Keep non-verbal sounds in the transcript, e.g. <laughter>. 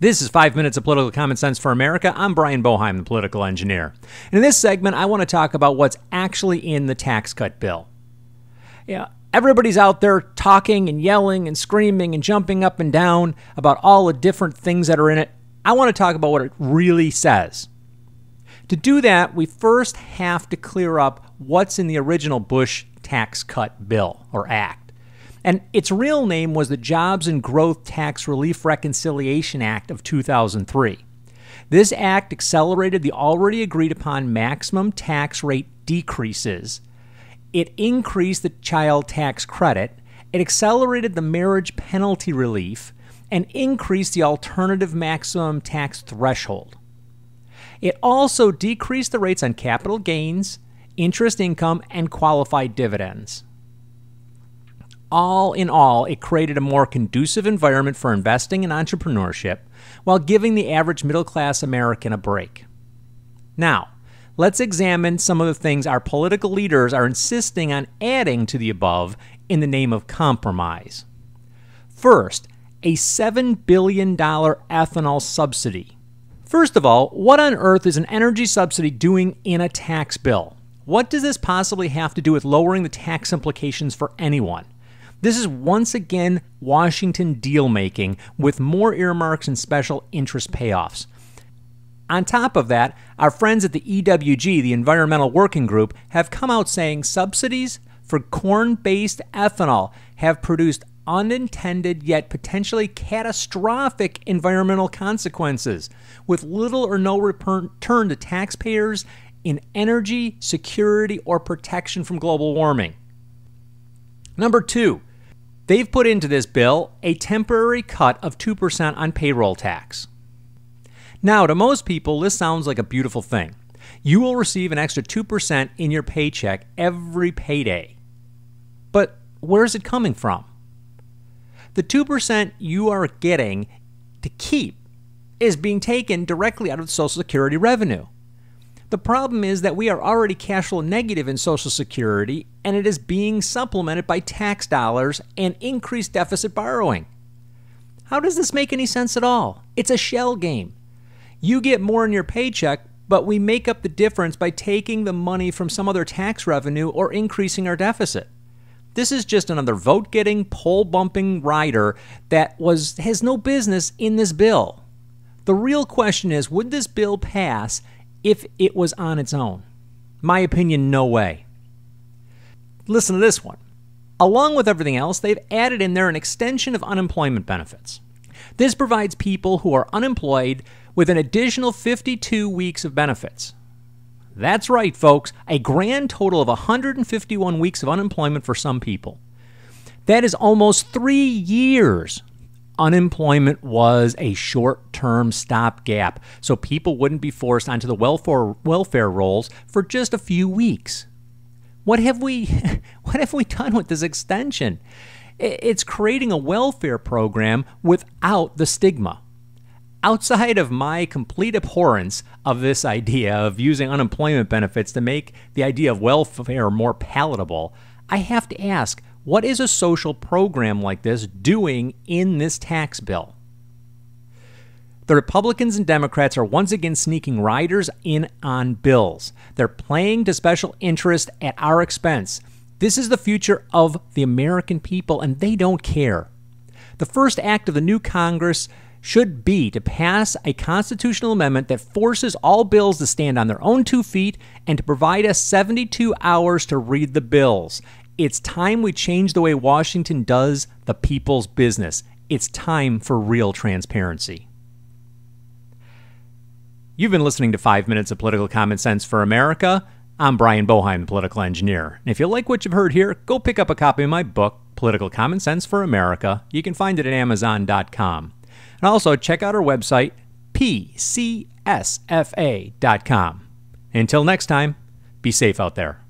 This is Five Minutes of Political Common Sense for America. I'm Brian Boheim, the political engineer. And in this segment, I want to talk about what's actually in the tax cut bill. Yeah, everybody's out there talking and yelling and screaming and jumping up and down about all the different things that are in it. I want to talk about what it really says. To do that, we first have to clear up what's in the original Bush tax cut bill or act and its real name was the Jobs and Growth Tax Relief Reconciliation Act of 2003. This act accelerated the already agreed upon maximum tax rate decreases. It increased the child tax credit, it accelerated the marriage penalty relief, and increased the alternative maximum tax threshold. It also decreased the rates on capital gains, interest income, and qualified dividends all in all, it created a more conducive environment for investing and entrepreneurship while giving the average middle class American a break. Now, let's examine some of the things our political leaders are insisting on adding to the above in the name of compromise. First, a $7 billion ethanol subsidy. First of all, what on earth is an energy subsidy doing in a tax bill? What does this possibly have to do with lowering the tax implications for anyone? This is once again Washington deal making with more earmarks and special interest payoffs. On top of that, our friends at the EWG, the Environmental Working Group, have come out saying subsidies for corn based ethanol have produced unintended yet potentially catastrophic environmental consequences with little or no return to taxpayers in energy, security, or protection from global warming. Number two, They've put into this bill a temporary cut of 2% on payroll tax. Now, to most people, this sounds like a beautiful thing. You will receive an extra 2% in your paycheck every payday. But where is it coming from? The 2% you are getting to keep is being taken directly out of the Social Security revenue. The problem is that we are already cash flow negative in Social Security, and it is being supplemented by tax dollars and increased deficit borrowing. How does this make any sense at all? It's a shell game. You get more in your paycheck, but we make up the difference by taking the money from some other tax revenue or increasing our deficit. This is just another vote getting, poll bumping rider that was has no business in this bill. The real question is would this bill pass if it was on its own. My opinion, no way. Listen to this one. Along with everything else, they've added in there an extension of unemployment benefits. This provides people who are unemployed with an additional 52 weeks of benefits. That's right, folks, a grand total of 151 weeks of unemployment for some people. That is almost three years unemployment was a short term stopgap, so people wouldn't be forced onto the welfare, welfare rolls for just a few weeks. What have we, <laughs> what have we done with this extension? It's creating a welfare program without the stigma. Outside of my complete abhorrence of this idea of using unemployment benefits to make the idea of welfare more palatable, I have to ask what is a social program like this doing in this tax bill? The Republicans and Democrats are once again sneaking riders in on bills. They're playing to special interest at our expense. This is the future of the American people, and they don't care. The first act of the new Congress should be to pass a constitutional amendment that forces all bills to stand on their own two feet and to provide us 72 hours to read the bills. It's time we change the way Washington does the people's business. It's time for real transparency. You've been listening to Five Minutes of Political Common Sense for America. I'm Brian Boheim, the political engineer. And if you like what you've heard here, go pick up a copy of my book, Political Common Sense for America. You can find it at Amazon.com. And also check out our website, pcsfa.com. Until next time, be safe out there.